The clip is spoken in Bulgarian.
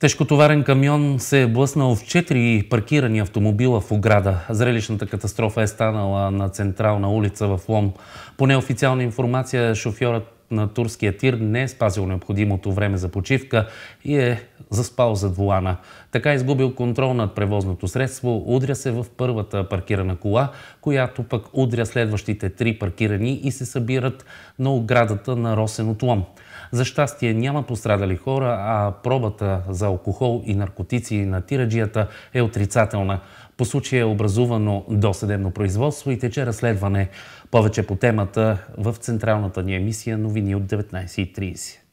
Тежкотоварен камион се е блъснал в 4 паркирани автомобила в ограда. Зрелищната катастрофа е станала на централна улица в Лом. По неофициална информация, шофьорът на турския тир не е спазил необходимото време за почивка и е заспал зад вулана. Така е изгубил контрол над превозното средство, удря се в първата паркирана кола, която пък удря следващите три паркирани и се събират на оградата на Росен от Лом. За щастие няма пострадали хора, а пробата за алкохол и наркотици на тираджията е отрицателна. По случай е образувано досъдебно производство и тече разследване. Повече по темата в централната ни емисия новини от 19.30.